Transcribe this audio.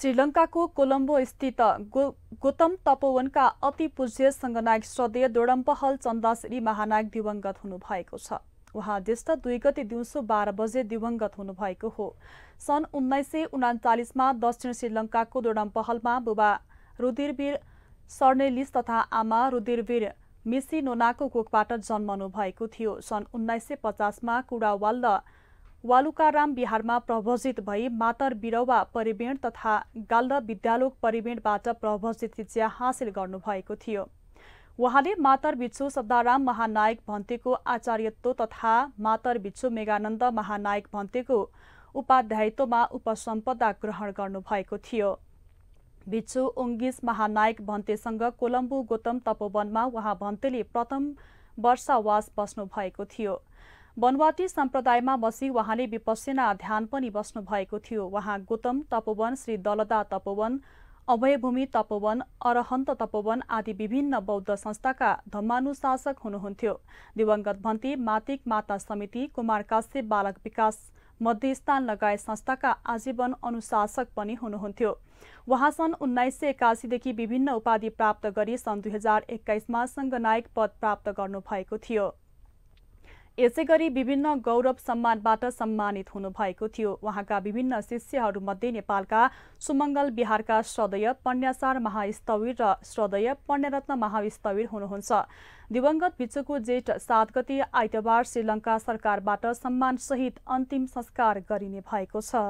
श्रीलङ्काको कोलम्बो स्थित गो गौतम तपोवनका अति पूज्य सङ्गनायक श्रदेय दोडम्पहल चन्दाश्री महानायक दिवंगत हुनुभएको छ उहाँ ज्येष्ठ दुई गते दिउँसो बाह्र बजे दिवंगत हुनुभएको हो सन् उन्नाइस सय उनाचालिसमा दक्षिण श्रीलङ्काको दोडम्पहलमा बुबा रुधिरवीर सर्नेलिस तथा आमा रुधिरवीर नोनाको कोखबाट जन्मनु भएको थियो सन् उन्नाइस सय पचासमा कुडावाल वालुकाराम बिहारमा प्रभजित भई मातर बिरौवा परिवेण तथा गाल्द विद्यालोक परिवेणबाट प्रभजित शिक्षा हासिल गर्नुभएको थियो उहाँले मातर बिच्छु सदाराम महानायक भन्तेको आचार्यत्व तथा मातर भिच्छु मेघानन्द महानायक भन्तेको उपाध्यायत्वमा उपसम्पदा ग्रहण गर्नुभएको थियो भिच्छु ओङ्गिस महानायक भन्तेसँग कोलम्बु गौतम तपोवनमा उहाँ भन्तेले प्रथम वर्षावास बस्नुभएको थियो वनवाटी सम्प्रदायमा बसी उहाँले विपसेना ध्यान पनि बस्नु भएको थियो उहाँ गौतम तपोवन श्री दलदा तपोवन अभयभूमि तपोवन अरहन्त तपोवन आदि विभिन्न बौद्ध संस्थाका धर्मानुशासक हुनुहुन्थ्यो दिवंगत भन्ती मातिक माता समिति कुमार काश्य बालक विकास मध्यस्थान लगायत संस्थाका आजीवन अनुशासक पनि हुनुहुन्थ्यो उहाँ सन् उन्नाइस सय एकासीदेखि विभिन्न उपाधि प्राप्त गरी सन् दुई हजार एक्काइसमा सङ्घ नायक पद प्राप्त गर्नुभएको थियो यसै गरी विभिन्न गौरव सम्मानबाट सम्मानित हुनुभएको थियो उहाँका विभिन्न शिष्यहरूमध्ये नेपालका सुमङ्गल बिहारका श्रदय पण्यासार महास्तवीर र श्रदय पण्यरत्न महास्तवीर हुनुहुन्छ दिवंगत बिचको जेठ सात गते आइतबार श्रीलङ्का सरकारबाट सम्मानसहित अन्तिम संस्कार गरिने भएको छ